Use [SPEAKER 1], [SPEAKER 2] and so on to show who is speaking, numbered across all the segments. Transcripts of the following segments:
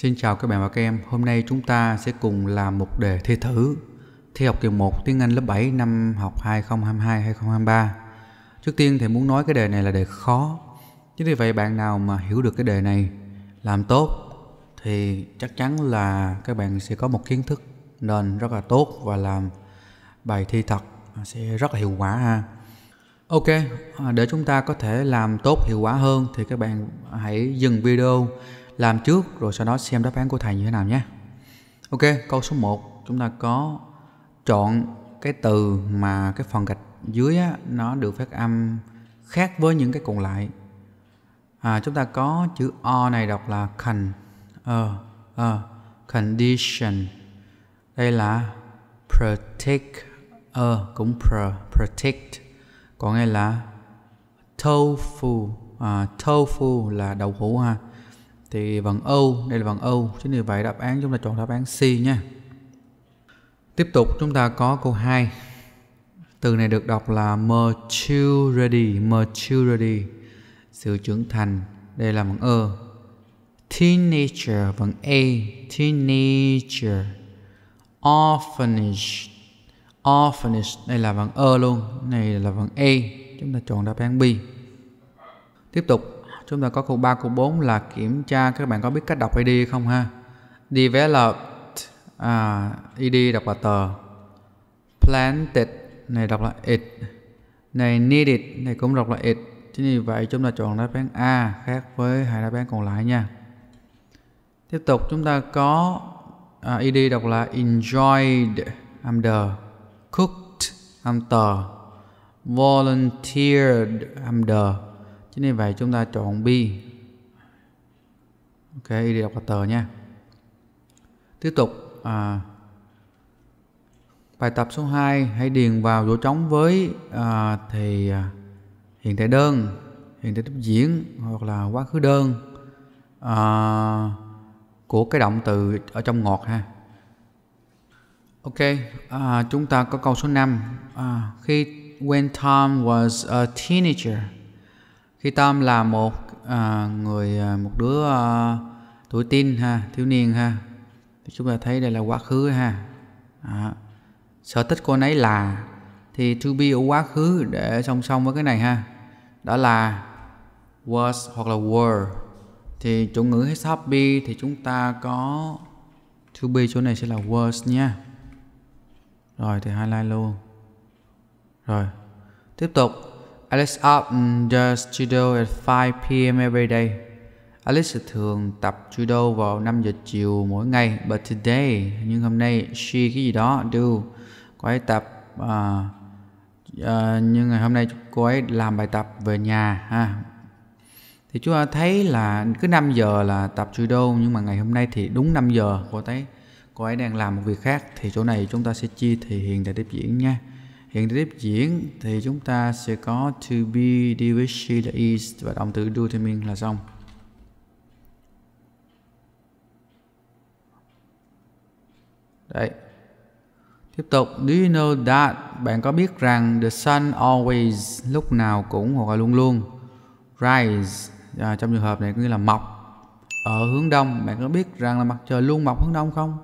[SPEAKER 1] Xin chào các bạn và các em, hôm nay chúng ta sẽ cùng làm một đề thi thử thi học kỳ 1 tiếng Anh lớp 7 năm học 2022-2023. Trước tiên thì muốn nói cái đề này là đề khó. Chính vì vậy bạn nào mà hiểu được cái đề này làm tốt thì chắc chắn là các bạn sẽ có một kiến thức nền rất là tốt và làm bài thi thật sẽ rất là hiệu quả ha. Ok, để chúng ta có thể làm tốt hiệu quả hơn thì các bạn hãy dừng video làm trước rồi sau đó xem đáp án của thầy như thế nào nhé. Ok, câu số 1 chúng ta có chọn cái từ mà cái phần gạch dưới á, nó được phát âm khác với những cái còn lại. À, chúng ta có chữ O này đọc là con, uh, uh, condition. Đây là protect, uh, ờ, cũng pr, protect. Còn đây là tofu, à, tofu là đậu hũ ha thì bằng Âu đây là bằng Âu chính vì vậy đáp án chúng ta chọn đáp án C nha tiếp tục chúng ta có câu 2 từ này được đọc là maturity maturity sự trưởng thành đây là bằng ơ teenager bằng a teenager orphanage orphanage đây là bằng ơ luôn này là bằng a chúng ta chọn đáp án b tiếp tục Chúng ta có câu 3, câu 4 là kiểm tra các bạn có biết cách đọc ID không ha. Developed, à, ID đọc là tờ. Planted, này đọc là it. Này needed, này cũng đọc là it. Chính vì vậy chúng ta chọn đáp án A khác với hai đáp án còn lại nha. Tiếp tục chúng ta có à, ID đọc là enjoyed, I'm Cooked, I'm Volunteered, I'm Chính vì vậy chúng ta chọn bi. Ok, đi đọc tờ nha. Tiếp tục à, bài tập số 2 hãy điền vào chỗ trống với à, thì à, hiện tại đơn, hiện tại tiếp diễn hoặc là quá khứ đơn à, của cái động từ ở trong ngọt ha. Ok, à, chúng ta có câu số 5. À, khi when Tom was a teenager khi Tom là một à, người à, một đứa à, tuổi tin ha thiếu niên ha chúng ta thấy đây là quá khứ ha à, sở thích cô ấy là thì to be ở quá khứ để song song với cái này ha đó là was hoặc là were thì chủ ngữ hết sắp be thì chúng ta có to be chỗ này sẽ là was nha rồi thì highlight luôn rồi tiếp tục Alice up the studio at 5 p.m. every day. Alex thường tập judo vào 5 giờ chiều mỗi ngày. But today, nhưng hôm nay, she cái gì đó, do. Cô ấy tập, uh, uh, nhưng ngày hôm nay cô ấy làm bài tập về nhà. ha Thì chúng ta thấy là cứ 5 giờ là tập judo, nhưng mà ngày hôm nay thì đúng 5 giờ. Cô thấy cô ấy đang làm một việc khác. Thì chỗ này chúng ta sẽ chia thì hiện để tiếp diễn nha. Hiện tiếp diễn thì chúng ta sẽ có to be, which she is và động từ do thì mean là xong. Đấy. Tiếp tục, do you know that? Bạn có biết rằng the sun always, lúc nào cũng hoặc là luôn luôn, rise, à, trong trường hợp này có nghĩa là mọc, ở hướng đông. Bạn có biết rằng là mặt trời luôn mọc hướng đông không?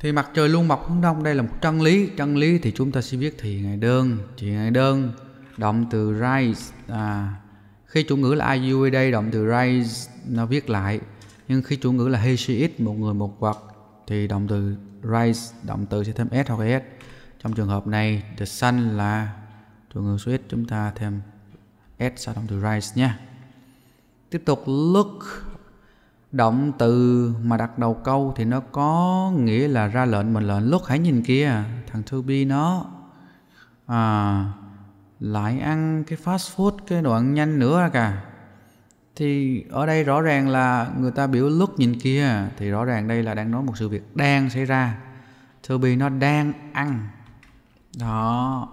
[SPEAKER 1] thì mặt trời luôn mọc hướng đông đây là một chân lý chân lý thì chúng ta sẽ viết thì ngày đơn thì ngày đơn động từ rise à, khi chủ ngữ là IUA đây động từ rise nó viết lại nhưng khi chủ ngữ là he she it một người một vật thì động từ rise động từ sẽ thêm s hoặc s trong trường hợp này the sun là chủ ngữ số ít chúng ta thêm s sau động từ rise nha tiếp tục look Động từ mà đặt đầu câu thì nó có nghĩa là ra lệnh mình lệnh lúc hãy nhìn kia thằng To Be nó à, lại ăn cái fast food cái đồ ăn nhanh nữa cả à thì ở đây rõ ràng là người ta biểu lúc nhìn kia thì rõ ràng đây là đang nói một sự việc đang xảy ra To Be nó đang ăn đó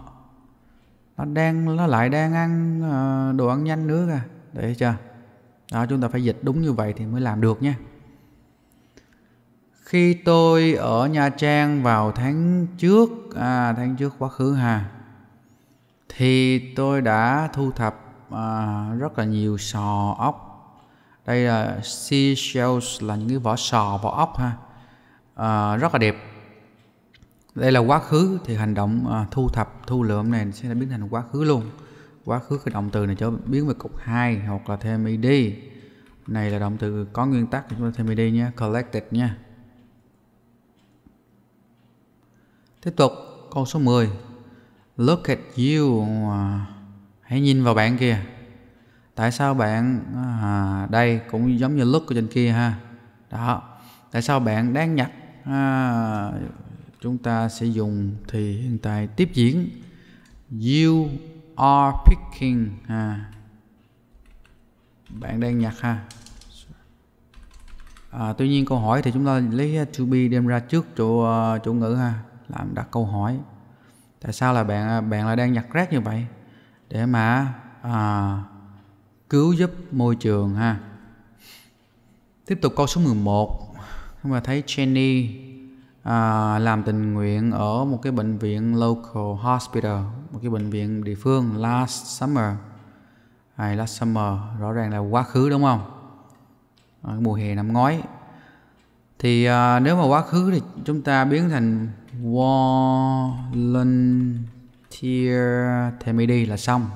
[SPEAKER 1] nó đang nó lại đang ăn à, đồ ăn nhanh nữa cả để chưa đó chúng ta phải dịch đúng như vậy thì mới làm được nha khi tôi ở Nha Trang vào tháng trước à, tháng trước quá khứ hà thì tôi đã thu thập à, rất là nhiều sò ốc đây là seashells là những cái vỏ sò vỏ ốc ha à, rất là đẹp đây là quá khứ thì hành động à, thu thập thu lượm này sẽ biến thành quá khứ luôn quá khứ cái động từ này cho biến về cục 2 hoặc là thêm id này là động từ có nguyên tắc chúng ta thêm id nhé collected nha tiếp tục câu số 10 look at you à, hãy nhìn vào bạn kia tại sao bạn à, đây cũng giống như look ở trên kia ha đó tại sao bạn đang nhặt à, chúng ta sẽ dùng thì hiện tại tiếp diễn you are picking à. bạn đang nhặt ha à, tuy nhiên câu hỏi thì chúng ta lấy to be đem ra trước chủ ờ, chủ ngữ ha làm đặt câu hỏi tại sao là bạn à, bạn lại đang nhặt rác như vậy để mà à, cứu giúp môi trường ha tiếp tục câu số 11 chúng ta thấy Jenny à, làm tình nguyện ở một cái bệnh viện local hospital một cái bệnh viện địa phương last summer hay last summer rõ ràng là quá khứ đúng không à, mùa hè năm ngoái thì à, nếu mà quá khứ thì chúng ta biến thành volunteer themidi là xong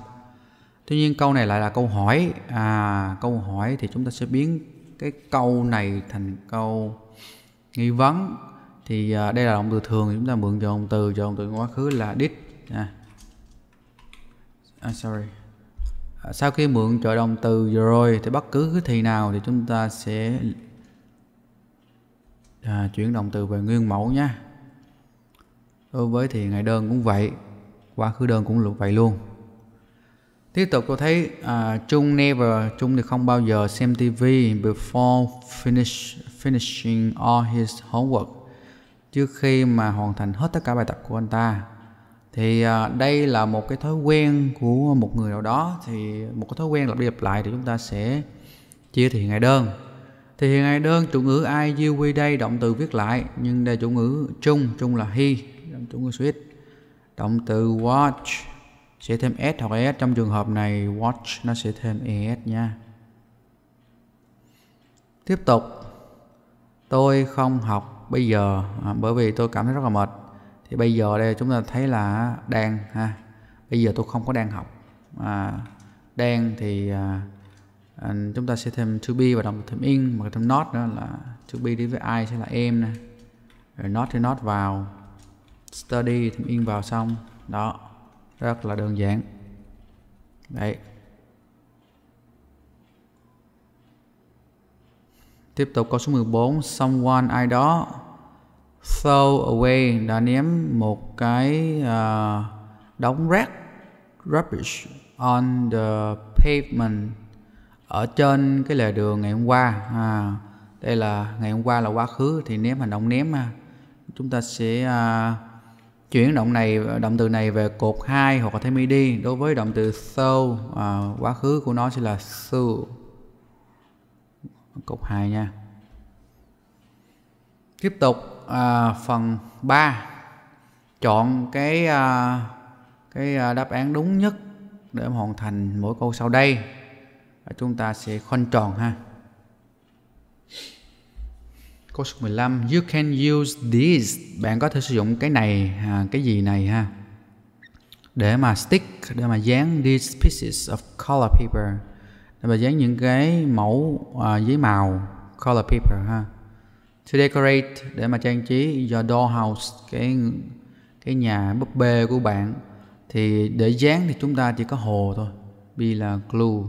[SPEAKER 1] tuy nhiên câu này lại là câu hỏi à câu hỏi thì chúng ta sẽ biến cái câu này thành câu nghi vấn thì à, đây là động từ thường chúng ta mượn cho động từ cho động từ quá khứ là did à. À, sorry à, sau khi mượn trợ động từ rồi thì bất cứ thì nào thì chúng ta sẽ à, chuyển động từ về nguyên mẫu nhé đối với thì ngày đơn cũng vậy quá khứ đơn cũng vậy luôn tiếp tục tôi thấy à, Trung never chung thì không bao giờ xem TV before finish finishing all his homework trước khi mà hoàn thành hết tất cả bài tập của anh ta thì à, đây là một cái thói quen của một người nào đó thì một cái thói quen lặp đi lặp lại thì chúng ta sẽ chia thì ngày đơn thì hiện ngày đơn chủ ngữ I, you, we, đây động từ viết lại nhưng đây chủ ngữ chung chung là he chủ ngữ switch động từ watch sẽ thêm s hoặc s trong trường hợp này watch nó sẽ thêm es nha tiếp tục tôi không học bây giờ à, bởi vì tôi cảm thấy rất là mệt thì bây giờ đây chúng ta thấy là đang ha bây giờ tôi không có đang học à, đang thì à, à, chúng ta sẽ thêm to be và đồng thêm in và thêm not nữa là to be đến với ai sẽ là em nè rồi not thì not vào study thêm in vào xong đó rất là đơn giản đấy Tiếp tục câu số 14 Someone ai đó Throw away đã ném một cái uh, đống rác Rubbish on the pavement Ở trên cái lề đường ngày hôm qua à, Đây là ngày hôm qua là quá khứ thì ném hành động ném ha. Chúng ta sẽ uh, chuyển động này động từ này về cột 2 hoặc là thêm đi đối với động từ throw à, quá khứ của nó sẽ là threw cột 2 nha tiếp tục à, phần 3 chọn cái à, cái à, đáp án đúng nhất để hoàn thành mỗi câu sau đây chúng ta sẽ khoanh tròn ha Câu số 15 You can use this Bạn có thể sử dụng cái này à, Cái gì này ha Để mà stick Để mà dán these pieces of color paper để mà dán những cái mẫu à, giấy màu color paper ha to decorate để mà trang trí your dollhouse cái cái nhà búp bê của bạn thì để dán thì chúng ta chỉ có hồ thôi B là glue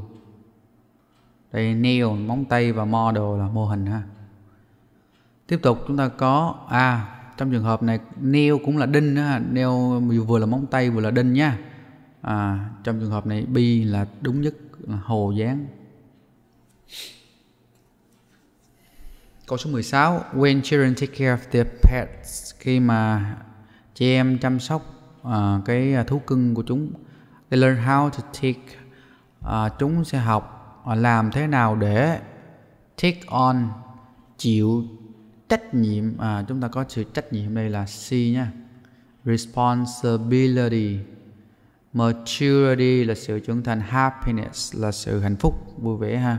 [SPEAKER 1] đây nail móng tay và model là mô hình ha tiếp tục chúng ta có à trong trường hợp này nail cũng là đinh ha nail vừa là móng tay vừa là đinh nha à, trong trường hợp này B là đúng nhất Hồ dáng Câu số 16 When children take care of their pets Khi mà chị em chăm sóc uh, cái à, thú cưng của chúng They learn how to take uh, Chúng sẽ học làm thế nào để Take on Chịu trách nhiệm à, Chúng ta có sự trách nhiệm đây là C nha Responsibility Maturity là sự trưởng thành Happiness là sự hạnh phúc Vui vẻ ha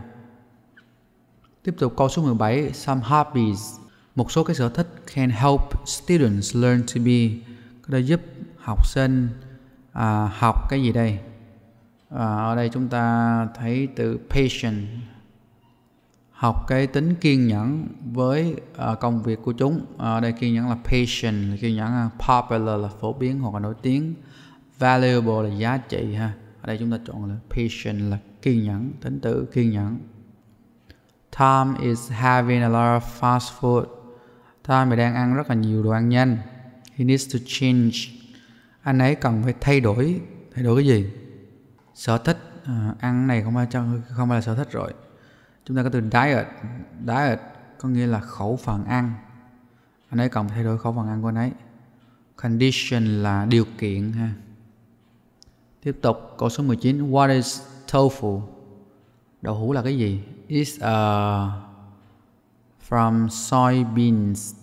[SPEAKER 1] Tiếp tục câu số 17 Some hobbies Một số cái sở thích can help students learn to be Có thể giúp học sinh à, học cái gì đây à, Ở đây chúng ta thấy từ patient Học cái tính kiên nhẫn với à, công việc của chúng à, Ở đây kiên nhẫn là patient, kiên nhẫn à, popular là phổ biến hoặc là nổi tiếng valuable là giá trị ha ở đây chúng ta chọn là patient là kiên nhẫn tính từ kiên nhẫn Tom is having a lot of fast food Tom đang ăn rất là nhiều đồ ăn nhanh he needs to change anh ấy cần phải thay đổi thay đổi cái gì sở thích à, ăn này không phải không phải là sở thích rồi chúng ta có từ diet diet có nghĩa là khẩu phần ăn anh ấy cần phải thay đổi khẩu phần ăn của anh ấy condition là điều kiện ha Tiếp tục câu số 19 What is tofu? Đậu hũ là cái gì? It's a à, from soybeans.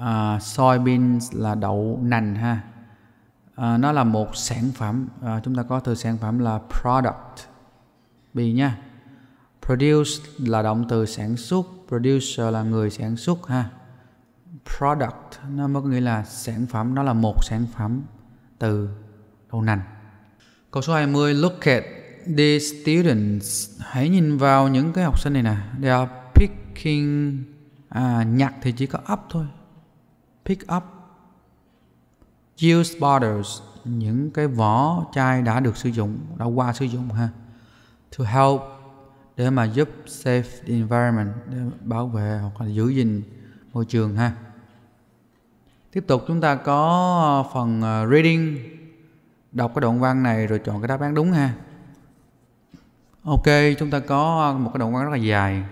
[SPEAKER 1] Uh, soybeans là đậu nành ha. Uh, nó là một sản phẩm. Uh, chúng ta có từ sản phẩm là product. Bì nha. Produce là động từ sản xuất, producer là người sản xuất ha. Product nó mới có nghĩa là sản phẩm, nó là một sản phẩm từ đậu nành. Câu số 20 Look at the students Hãy nhìn vào những cái học sinh này nè They are picking à, Nhặt thì chỉ có up thôi Pick up Used bottles Những cái vỏ chai đã được sử dụng Đã qua sử dụng ha To help Để mà giúp save the environment Để bảo vệ hoặc là giữ gìn môi trường ha Tiếp tục chúng ta có phần à, reading đọc cái đoạn văn này rồi chọn cái đáp án đúng ha ok chúng ta có một cái đoạn văn rất là dài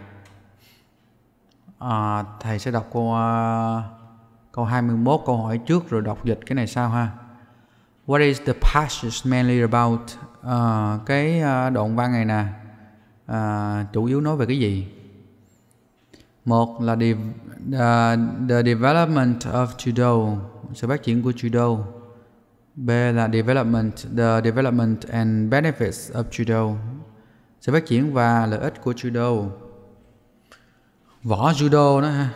[SPEAKER 1] à, thầy sẽ đọc câu uh, câu 21 câu hỏi trước rồi đọc dịch cái này sao ha what is the passage mainly about à, cái à, đoạn văn này nè à, chủ yếu nói về cái gì một là the, uh, à, the development of judo sự phát triển của judo B là development, the development and benefits of judo. Sự phát triển và lợi ích của judo. Võ judo đó ha.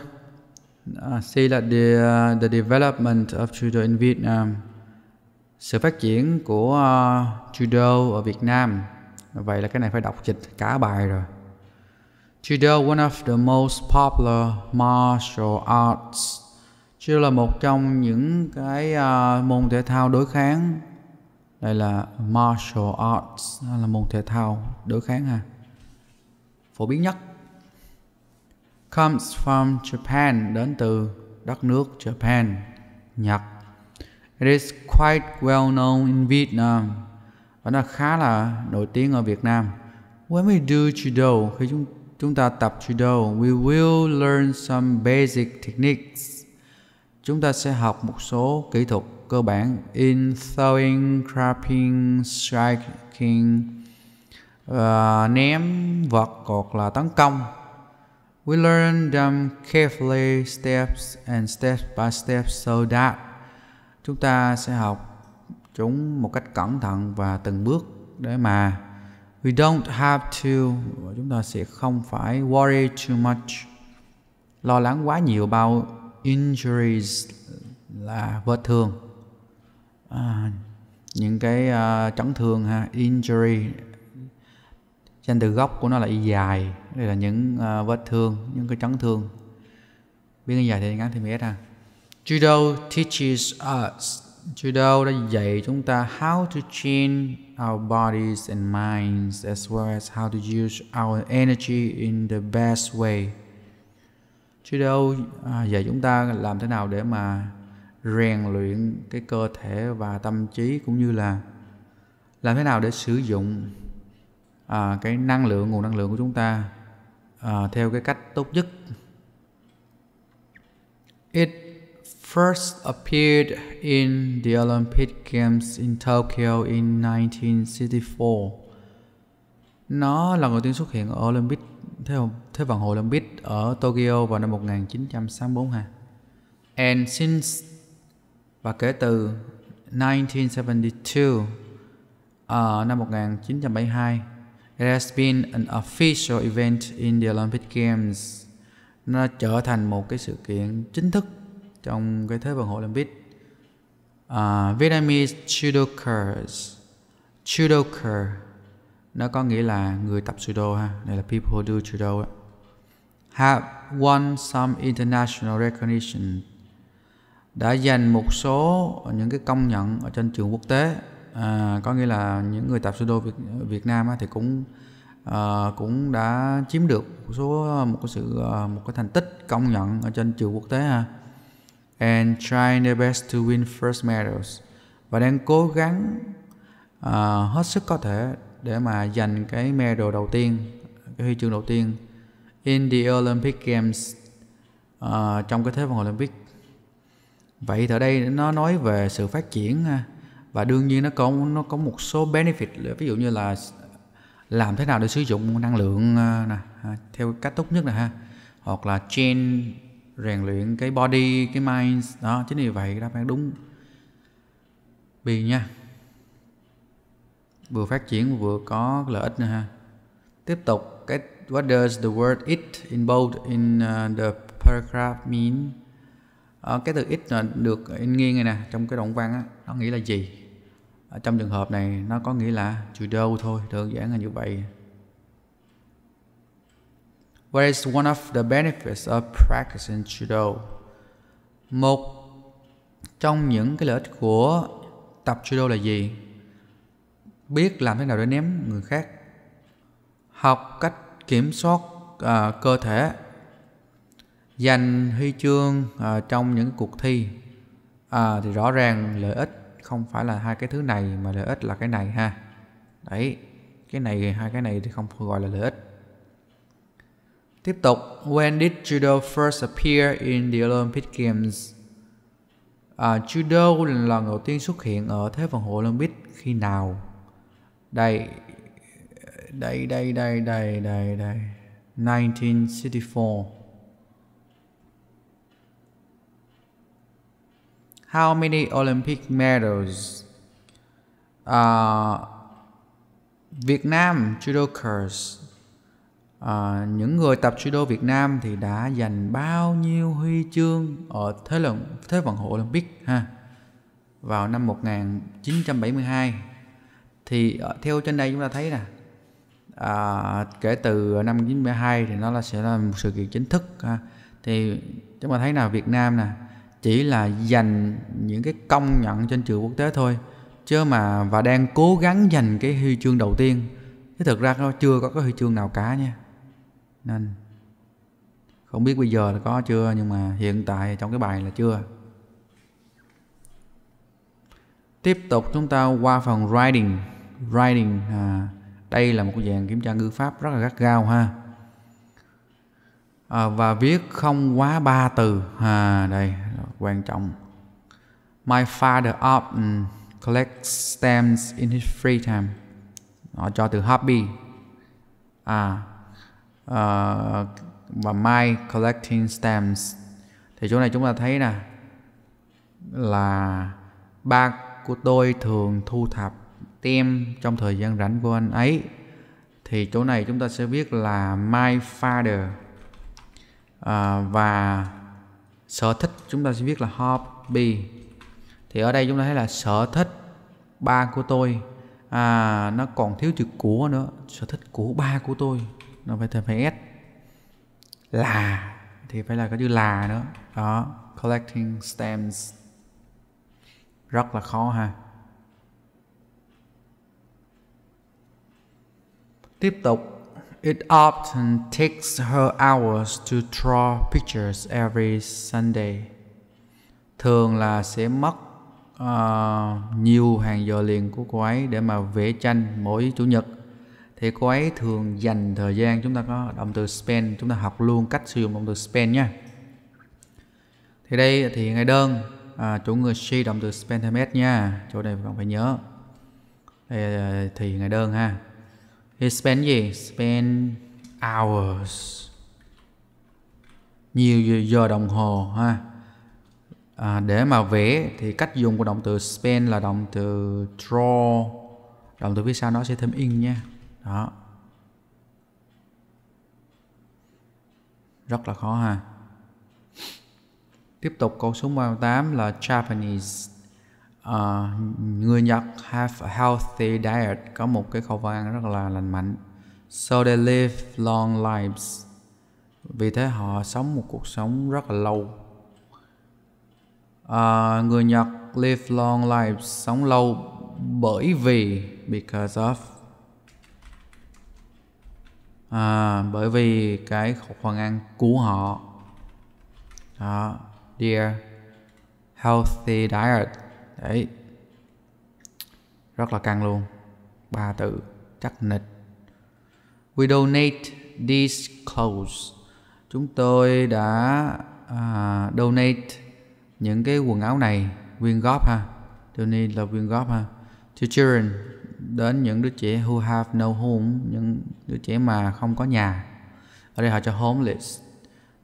[SPEAKER 1] À, C là the, uh, the development of judo in Vietnam. Sự phát triển của uh, judo ở Việt Nam. Vậy là cái này phải đọc dịch cả bài rồi. Judo one of the most popular martial arts siêu là một trong những cái uh, môn thể thao đối kháng đây là martial arts là môn thể thao đối kháng ha phổ biến nhất comes from Japan đến từ đất nước Japan Nhật it is quite well known in Vietnam và nó khá là nổi tiếng ở Việt Nam when we do judo khi chúng chúng ta tập judo we will learn some basic techniques Chúng ta sẽ học một số kỹ thuật cơ bản in throwing, trapping, striking, uh, ném vật hoặc là tấn công. We learn them carefully steps and step by step so that chúng ta sẽ học chúng một cách cẩn thận và từng bước để mà we don't have to chúng ta sẽ không phải worry too much lo lắng quá nhiều bao injuries là vết thương à, những cái uh, chấn thương ha injury danh từ gốc của nó là y dài đây là những uh, vết thương những cái chấn thương biết dài thì ngắn thì mét ha judo teaches us judo đã dạy chúng ta how to train our bodies and minds as well as how to use our energy in the best way Judo à, giờ chúng ta làm thế nào để mà rèn luyện cái cơ thể và tâm trí cũng như là làm thế nào để sử dụng à, cái năng lượng nguồn năng lượng của chúng ta à, theo cái cách tốt nhất. It first appeared in the Olympic Games in Tokyo in 1964. Nó là lần đầu tiên xuất hiện ở Olympic Thế, Thế vận hội Olympic ở Tokyo vào năm 1964 ha. And since và kể từ 1972 uh, ờ, năm 1972 It has been an official event in the Olympic Games. Nó trở thành một cái sự kiện chính thức trong cái Thế vận hội Olympic. Uh, Vietnamese judokas, judoka nó có nghĩa là người tập judo ha này là people who do judo ấy. have won some international recognition đã giành một số những cái công nhận ở trên trường quốc tế à, có nghĩa là những người tập judo Việt, Việt Nam á, thì cũng à, cũng đã chiếm được một số một cái sự à, một cái thành tích công nhận ở trên trường quốc tế ha and trying their best to win first medals và đang cố gắng à, hết sức có thể để mà giành cái medal đầu tiên cái huy chương đầu tiên in the Olympic Games uh, trong cái thế vận Olympic vậy thì ở đây nó nói về sự phát triển và đương nhiên nó có nó có một số benefit ví dụ như là làm thế nào để sử dụng năng lượng uh, nè theo cách tốt nhất nè ha hoặc là train rèn luyện cái body cái mind đó chính vì vậy đáp án đúng B nha vừa phát triển vừa có lợi ích nữa ha tiếp tục cái what does the word it in bold in uh, the paragraph mean uh, cái từ it là được in nghiêng này nè trong cái đoạn văn á nó nghĩa là gì ở trong trường hợp này nó có nghĩa là to do thôi đơn giản là như vậy What is one of the benefits of practicing judo? Một trong những cái lợi ích của tập judo là gì? biết làm thế nào để ném người khác học cách kiểm soát à, cơ thể giành huy chương à, trong những cuộc thi à, thì rõ ràng lợi ích không phải là hai cái thứ này mà lợi ích là cái này ha đấy cái này hai cái này thì không gọi là lợi ích tiếp tục when did judo first appear in the Olympic Games à, judo là lần đầu tiên xuất hiện ở thế vận hội Olympic khi nào đây đây đây đây đây đây đây 1964 How many Olympic medals uh, Việt Nam judokers à, những người tập judo Việt Nam thì đã giành bao nhiêu huy chương ở thế lần thế vận hội Olympic ha vào năm 1972 thì ờ, theo trên đây chúng ta thấy nè à, kể từ năm 92 thì nó là sẽ là một sự kiện chính thức ha. thì chúng ta thấy là Việt Nam nè chỉ là dành những cái công nhận trên trường quốc tế thôi chứ mà và đang cố gắng giành cái huy chương đầu tiên chứ thực ra nó chưa có cái huy chương nào cả nha nên không biết bây giờ là có chưa nhưng mà hiện tại trong cái bài là chưa tiếp tục chúng ta qua phần writing writing à, đây là một dạng kiểm tra ngữ pháp rất là gắt gao ha à, và viết không quá ba từ à, đây quan trọng my father often um, collects stamps in his free time họ cho từ hobby à, à và my collecting stamps thì chỗ này chúng ta thấy nè là ba của tôi thường thu thập tem trong thời gian rảnh của anh ấy thì chỗ này chúng ta sẽ viết là my father à, và sở thích chúng ta sẽ viết là hobby thì ở đây chúng ta thấy là sở thích ba của tôi à, nó còn thiếu chữ của nữa sở thích của ba của tôi nó phải thêm phải s là thì phải là cái chữ là nữa đó collecting stamps rất là khó ha Tiếp tục, It often takes her hours to draw pictures every Sunday. Thường là sẽ mất uh, nhiều hàng giờ liền của cô ấy để mà vẽ tranh mỗi chủ nhật. Thì cô ấy thường dành thời gian chúng ta có động từ spend, chúng ta học luôn cách sử dụng động từ spend nha. Thì đây thì ngày đơn à, chủ người she động từ spend time at nha chỗ này bạn phải nhớ thì, à, thì ngày đơn ha He spent gì? Spent hours. Nhiều giờ đồng hồ ha. À, để mà vẽ thì cách dùng của động từ spend là động từ draw. Động từ phía sau nó sẽ thêm in nha. Đó. Rất là khó ha. Tiếp tục câu số 38 là Japanese Ờ, người Nhật have a healthy diet có một cái khẩu phần ăn rất là lành mạnh so they live long lives vì thế họ sống một cuộc sống rất là lâu uh, người Nhật live long lives sống lâu bởi vì because of à, bởi vì cái khẩu phần ăn của họ đó dear healthy diet đấy rất là căng luôn ba từ chắc nịch we donate these clothes chúng tôi đã uh, donate những cái quần áo này quyên góp ha donate là quyên góp ha to children đến những đứa trẻ who have no home những đứa trẻ mà không có nhà ở đây họ cho homeless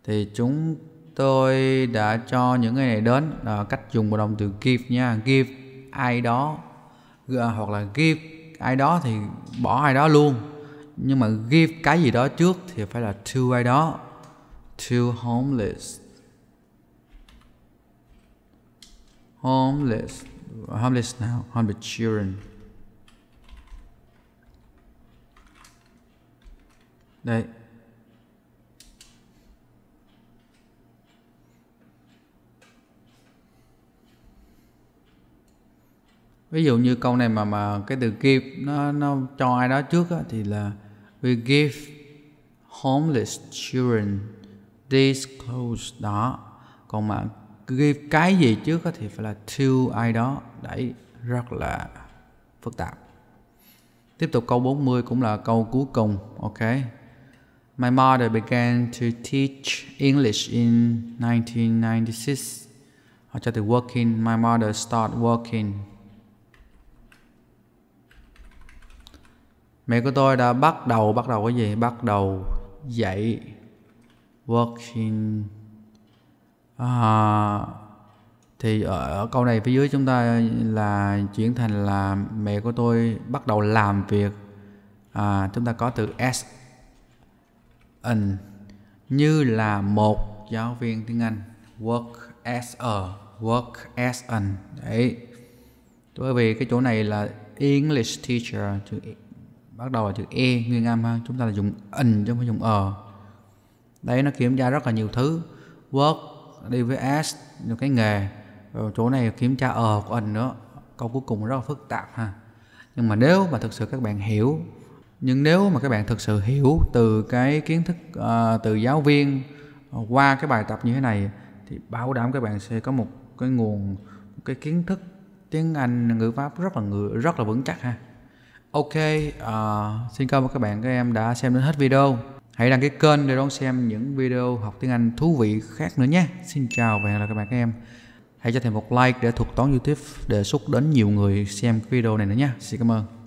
[SPEAKER 1] thì chúng tôi đã cho những người này đến à, cách dùng một động từ give nha give ai đó hoặc là give ai đó thì bỏ ai đó luôn nhưng mà give cái gì đó trước thì phải là to ai đó to homeless homeless homeless now homeless children đây ví dụ như câu này mà mà cái từ give nó nó cho ai đó trước á, thì là we give homeless children these clothes đó còn mà give cái gì trước á, thì phải là to ai đó đấy rất là phức tạp tiếp tục câu 40 cũng là câu cuối cùng ok My mother began to teach English in 1996. After working, my mother started working mẹ của tôi đã bắt đầu bắt đầu cái gì bắt đầu dạy working à, thì ở câu này phía dưới chúng ta là chuyển thành là mẹ của tôi bắt đầu làm việc à, chúng ta có từ as an như là một giáo viên tiếng Anh work as a work as an đấy bởi vì cái chỗ này là English teacher bắt đầu là chữ e nguyên âm ha chúng ta là dùng in chứ không phải dùng ờ đấy nó kiểm tra rất là nhiều thứ work đi với s những cái nghề Rồi chỗ này kiểm tra ờ của in nữa câu cuối cùng rất là phức tạp ha nhưng mà nếu mà thực sự các bạn hiểu nhưng nếu mà các bạn thực sự hiểu từ cái kiến thức uh, từ giáo viên ờ, qua cái bài tập như thế này thì bảo đảm các bạn sẽ có một cái nguồn cái kiến thức tiếng Anh ngữ pháp rất là ngữ, rất là vững chắc ha Ok, uh, xin cảm ơn các bạn các em đã xem đến hết video. Hãy đăng ký kênh để đón xem những video học tiếng Anh thú vị khác nữa nhé. Xin chào và hẹn gặp lại các bạn các em. Hãy cho thêm một like để thuộc toán YouTube để xuất đến nhiều người xem video này nữa nhé. Xin cảm ơn.